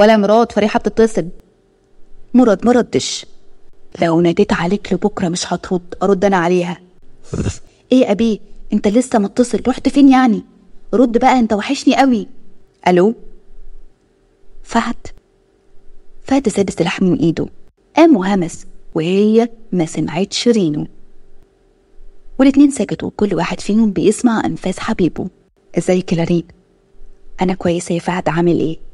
ولا مراد فريحة بتتصل مراد ما ردش لو ناديت عليك لبكرة مش هترد أرد أنا عليها إيه ابي أنت لسه متصل رحت فين يعني رد بقى أنت وحشني قوي ألو فهد فهد سادس لحم من إيده قام وهمس وهي ما سمعتش رينو والاتنين سكتوا كل واحد فيهم بيسمع أنفاس حبيبه ازيك يا رين أنا كويسة يا فهد عامل إيه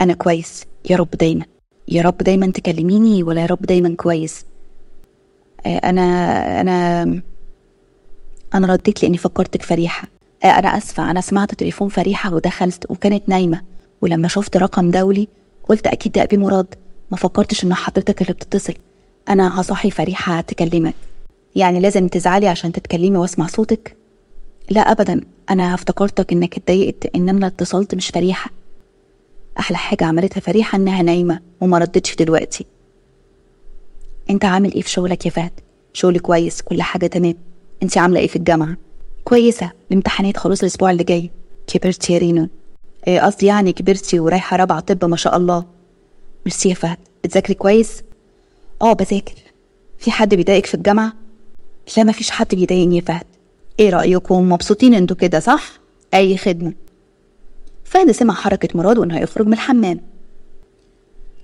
أنا كويس يا رب دايما يا رب دايما تكلميني ولا يا رب دايما كويس آه، أنا أنا أنا رديت لأني فكرتك فريحة آه، أنا آسفة أنا سمعت تليفون فريحة ودخلت وكانت نايمة ولما شفت رقم دولي قلت أكيد ده أبي مراد ما فكرتش إن حضرتك اللي بتتصل أنا هصحي فريحة تكلمك يعني لازم تزعلي عشان تتكلمي واسمع صوتك لا أبدا أنا افتكرتك إنك اتضايقت إن أنا اتصلت مش فريحة احلى حاجه عملتها فريحه انها نايمه وما ردتش دلوقتي انت عامل ايه في شغلك يا فهد شغل كويس كل حاجه تمام انت عامله ايه في الجامعه كويسه الامتحانات خلاص الاسبوع اللي جاي كبرت يا رينو ايه قصدي يعني كبرتي ورايحه رابعه طب ما شاء الله ميرسي يا فهد بتذاكري كويس اه بذاكر في حد بيضايقك في الجامعه لا مفيش حد بيضايقني يا فهد ايه رايكم مبسوطين انتوا كده صح اي خدمه فهد سمع حركة مراد وإنه هيخرج من الحمام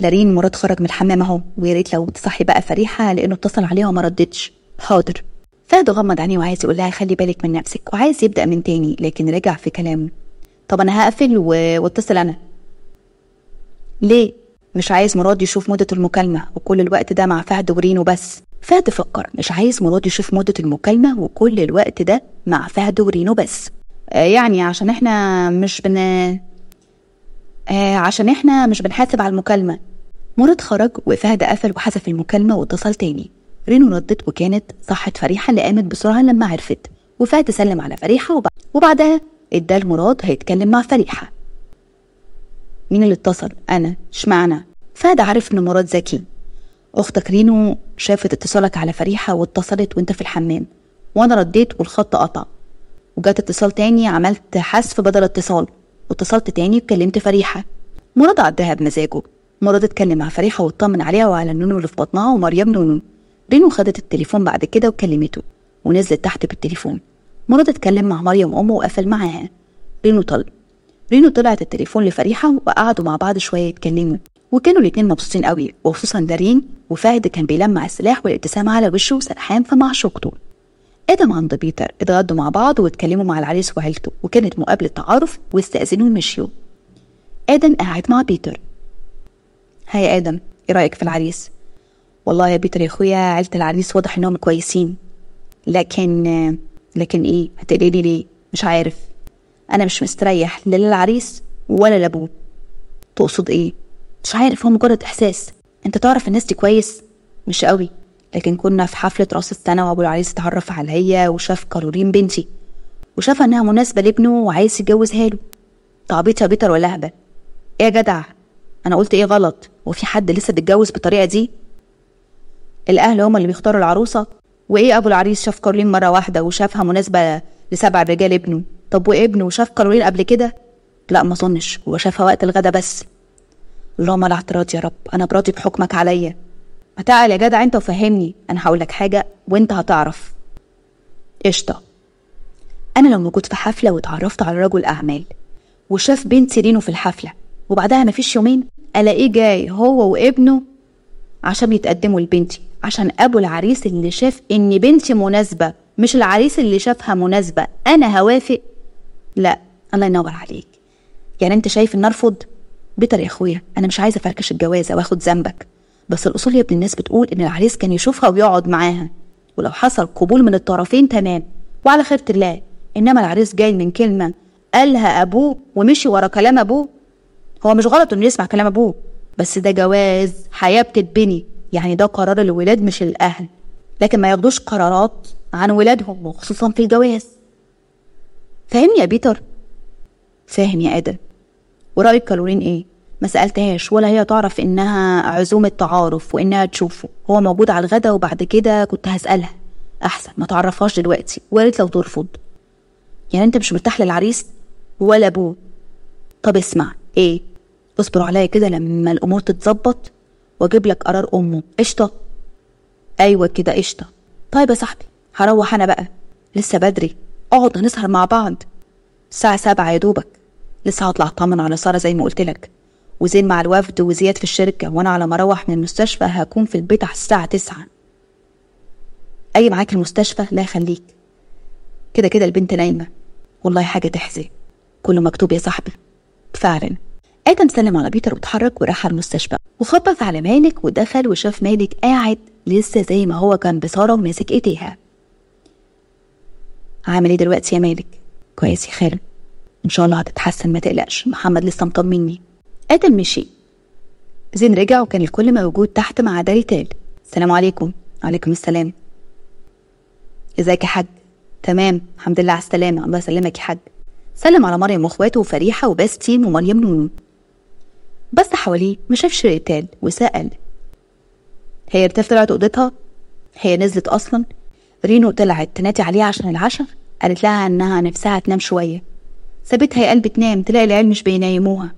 لارين مراد خرج من الحمام أهو ويا ريت لو تصحي بقى فريحة لأنه اتصل عليها وما ردتش حاضر فهد غمض عينيه وعايز يقول لها خلي بالك من نفسك وعايز يبدأ من تاني لكن رجع في كلامه طب أنا هقفل و... واتصل أنا ليه مش عايز مراد يشوف مدة المكالمة وكل الوقت ده مع فهد ورين وبس فهد فكر مش عايز مراد يشوف مدة المكالمة وكل الوقت ده مع فهد ورينو بس آه، يعني عشان احنا مش بن آه، عشان احنا مش بنحاسب على المكالمة مراد خرج وفهد قفل وحذف المكالمة واتصل تاني رينو ردت وكانت صحت فريحة اللي قامت بسرعة لما عرفت وفهد سلم على فريحة وبعد وبعدها ادى لمراد هيتكلم مع فريحة مين اللي اتصل انا اشمعنى فهد عارف ان مراد ذكي اختك رينو شافت اتصالك على فريحة واتصلت وانت في الحمام وانا رديت والخط قطع وجات اتصال تاني عملت حذف بدل اتصال واتصلت تاني وكلمت فريحه مراد عدها بمزاجه مراد اتكلم مع فريحه واطمن عليها وعلى نونو اللي في بطنها ومريم نونو رينو خدت التليفون بعد كده وكلمته ونزلت تحت بالتليفون مراد اتكلم مع مريم امه وقفل معاها رينو طل رينو طلعت التليفون لفريحه وقعدوا مع بعض شويه يتكلموا وكانوا الاتنين مبسوطين قوي وخصوصا دارين وفهد كان بيلمع السلاح والابتسامه على وشه وسرحان في معشوقته ادم عند بيتر اتغدوا مع بعض واتكلموا مع العريس وعيلته وكانت مقابلة تعارف واستأذنوا ومشيوا آدم قاعد مع بيتر هيا يا آدم ايه رأيك في العريس؟ والله يا بيتر يا اخويا عيلة العريس واضح انهم كويسين لكن لكن ايه هتقليلي لي ليه؟ مش عارف انا مش مستريح لا للعريس ولا لابوه تقصد ايه؟ مش عارف هو مجرد احساس انت تعرف الناس دي كويس؟ مش قوي لكن كنا في حفلة راس السنة وأبو العريس اتعرف عليا وشاف كارولين بنتي وشاف إنها مناسبة لابنه وعايز يتجوزها له تعبيط يا بيتر ولا هبل إيه يا جدع أنا قلت إيه غلط وفي حد لسه بيتجوز بالطريقة دي الأهل هما اللي بيختاروا العروسة وإيه أبو العريس شاف كارولين مرة واحدة وشافها مناسبة لسبع رجال ابنه طب وابنه شاف كارولين قبل كده لا ما أظنش هو شافها وقت الغدا بس اللهم لا اعتراض يا رب أنا براضي بحكمك عليا ما تعال يا جدع انت وفهمني انا هقولك حاجه وانت هتعرف قشطه انا لو موجود في حفله واتعرفت على رجل اعمال وشاف بنت سيرينو في الحفله وبعدها مفيش يومين الاقيه جاي هو وابنه عشان يتقدموا لبنتي عشان ابو العريس اللي شاف ان بنتي مناسبه مش العريس اللي شافها مناسبه انا هوافق لا الله ينور عليك يعني انت شايف ان ارفض بيتر يا اخويا انا مش عايزه افركش الجوازه واخد ذنبك بس الأصول يا ابن الناس بتقول إن العريس كان يشوفها ويقعد معاها ولو حصل قبول من الطرفين تمام وعلى خيرة الله إنما العريس جاي من كلمة قالها أبوه ومشي ورا كلام أبوه هو مش غلط إنه يسمع كلام أبوه بس ده جواز حياة بتتبني يعني ده قرار الولاد مش الأهل لكن ما ياخدوش قرارات عن ولادهم وخصوصا في الجواز فاهمني يا بيتر فاهم يا آدم ورأيك كالورين إيه ما سالتهاش ولا هي تعرف انها عزومه تعارف وانها تشوفه هو موجود على الغدا وبعد كده كنت هسالها احسن ما تعرفهاش دلوقتي وقالت لو ترفض يعني انت مش مرتاح للعريس ولا ابوه طب اسمع ايه اصبر عليا كده لما الامور تتظبط واجيب لك قرار امه قشطه ايوه كده قشطه طيب يا صاحبي هروح انا بقى لسه بدري اقعد نسهر مع بعض الساعه سبعة يا دوبك لسه هطلع اطمن على ساره زي ما قلت لك وزين مع الوفد وزياد في الشركة وأنا على ما أروح من المستشفى هكون في البيت على الساعة تسعة أي معاك المستشفى لا خليك كده كده البنت نايمة والله حاجة تحزن كله مكتوب يا صاحبي فعلا آدم سلم على بيتر واتحرك وراح على المستشفى وخبط على مالك ودخل وشاف مالك قاعد لسه زي ما هو كان بسارة وماسك ايديها عامل ايه دلوقتي يا مالك كويس يا خالد ان شاء الله هتتحسن ما تقلقش محمد لسه مطمني آدم مشي زين رجع وكان الكل موجود تحت مع ريتال السلام عليكم وعليكم السلام ازيك يا حاج تمام الحمد لله على السلامة الله يسلمك يا حاج سلم على مريم واخواته وفريحة وباستين ومريم نونو بس حواليه ما شافش ريتال وسأل هي ريتال طلعت أوضتها هي نزلت أصلا رينو طلعت تنادي عليها عشان العشاء قالت لها إنها نفسها تنام شوية سابتها يا قلب تنام تلاقي العيال مش بينيموها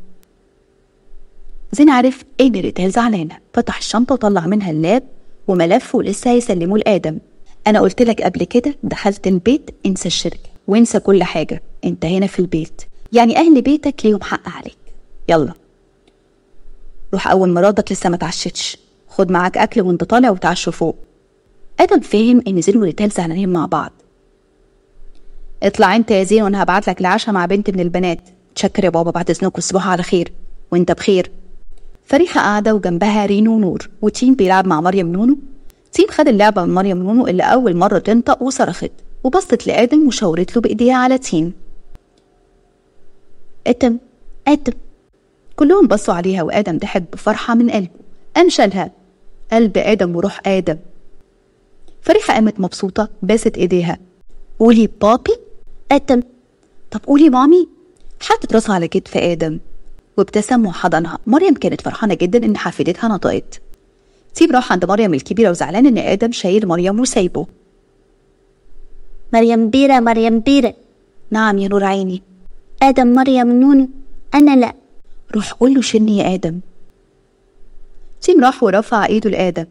زين عرف ايه اللي ريتال زعلانه فتح الشنطه وطلع منها اللاب وملفه لسه هيسلموه لادم انا قلت لك قبل كده دخلت البيت انسى الشركه وانسى كل حاجه انت هنا في البيت يعني اهل بيتك ليهم حق عليك يلا روح اول مراتك لسه ما تعشتش خد معاك اكل وانت طالع وتعشوا فوق ادم فاهم ان زين وريتال زعلانين مع بعض اطلع انت يا زين وانا هبعت لك العشاء مع بنت من البنات تشكر يا بابا بعد اذنكم الصبح على خير وانت بخير فريحة قاعدة وجنبها رينو ونور وتين بيلعب مع مريم نونو تين خد اللعبة من مريم نونو اللي أول مرة تنطق وصرخت وبصت لآدم وشاورت له بإيديها على تين آدم آدم كلهم بصوا عليها وآدم ضحك بفرحة من قلبه أنشلها قلب آدم وروح آدم فريحة قامت مبسوطة باست إيديها قولي بابي آدم طب قولي مامي حطت راسها على كتف آدم وابتسم وحضنها مريم كانت فرحانة جدا إن حفيدتها نطقت سيب راح عند مريم الكبيرة وزعلان إن آدم شايل مريم وسايبه مريم بيرة مريم بيرة نعم يا نور عيني آدم مريم نون أنا لأ روح قول له شني يا آدم سيم راح ورفع إيده لآدم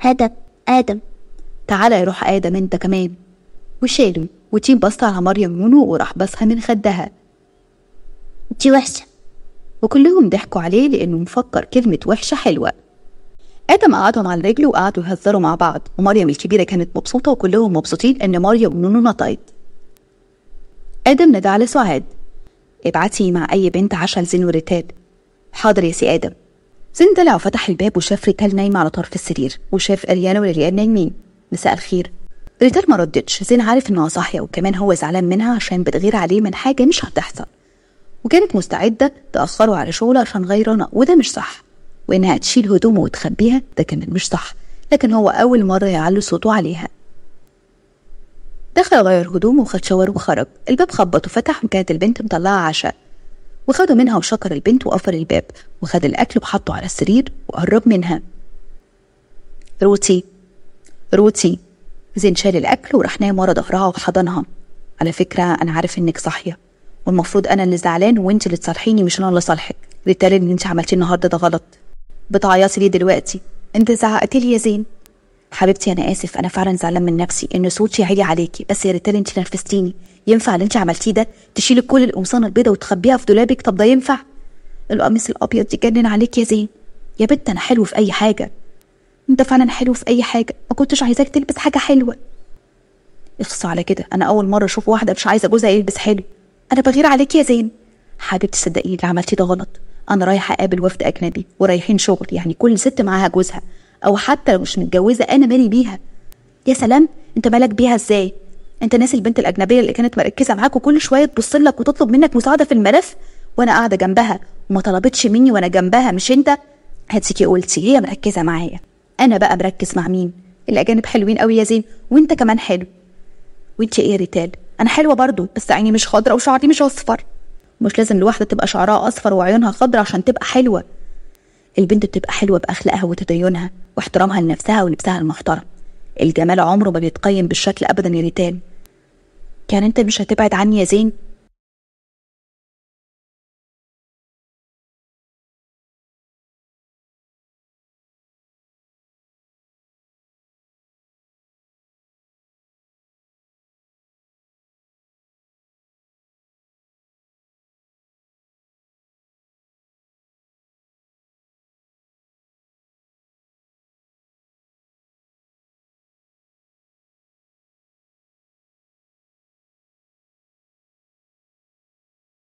هدف آدم تعالى يا روح آدم أنت كمان وشاله وتيم بص على مريم نونو وراح بصها من خدها أنت وحشة وكلهم ضحكوا عليه لأنه مفكر كلمة وحشة حلوة آدم قعدهم على رجله وقعدوا يهزروا مع بعض ومريم الكبيرة كانت مبسوطة وكلهم مبسوطين إن مريم ونونو نطيت آدم ندى على سعاد ابعتي مع أي بنت عشا لزين وريتاد حاضر يا سي آدم زين طلع وفتح الباب وشاف ريتال نايمة على طرف السرير وشاف أريانا وريان نايمين مساء الخير ريتال ما ردتش زين عارف إنها صاحية وكمان هو زعلان منها عشان بتغير عليه من حاجة مش هتحصل وكانت مستعدة تأخره على شغله عشان غيرانة وده مش صح وإنها تشيل هدومه وتخبيها ده كان مش صح لكن هو أول مرة يعلي صوته عليها دخل غير هدومه وخد شاور وخرج الباب خبط وفتح وكانت البنت مطلعة عشاء وخده منها وشكر البنت وقفل الباب وخد الأكل وحطه على السرير وقرب منها روتي روتي زين شال الأكل وراح نايم ورا ظهرها وحضنها على فكرة أنا عارف إنك صاحية والمفروض انا اللي زعلان وانت اللي تصالحيني مش انا اللي صالحك بالتالي اللي انت عملتيه النهارده ده غلط بتعيطي ليه دلوقتي انت زعقتي لي يا زين حبيبتي انا اسف انا فعلا زعلان من نفسي ان صوتي عالي عليكي بس يا ريت انت نرفزتيني ينفع اللي انت عملتيه ده تشيلي كل القمصان البيضه وتخبيها في دولابك طب ده ينفع القميص الابيض يجنن عليك يا زين يا بنت انا حلو في اي حاجه انت فعلا حلو في اي حاجه ما كنتش عايزاك تلبس حاجه حلوه اخص على كده انا اول مره اشوف واحده مش عايزه جوزها يلبس حلو انا بغير عليك يا زين حبيبتي صدقيني اللي عملتيه ده غلط انا رايحه اقابل وفد اجنبي ورايحين شغل يعني كل ست معاها جوزها او حتى لو مش متجوزه انا مالي بيها يا سلام انت مالك بيها ازاي انت ناسي البنت الاجنبيه اللي كانت مركزه معاك وكل شويه تبص لك وتطلب منك مساعده في الملف وانا قاعده جنبها وما طلبتش مني وانا جنبها مش انت هاتسكي قلتي هي مركزه معايا انا بقى مركز مع مين الاجانب حلوين قوي يا زين وانت كمان حلو وانت ايه يا ريتال انا حلوه برضو بس عيني مش خضرا وشعري مش اصفر مش لازم الواحده تبقى شعرها اصفر وعيونها خضرا عشان تبقى حلوه البنت بتبقى حلوه باخلاقها وتدينها واحترامها لنفسها ولبسها المحترم الجمال عمره ما بيتقيم بالشكل ابدا يا ريتان يعني انت مش هتبعد عني يا زين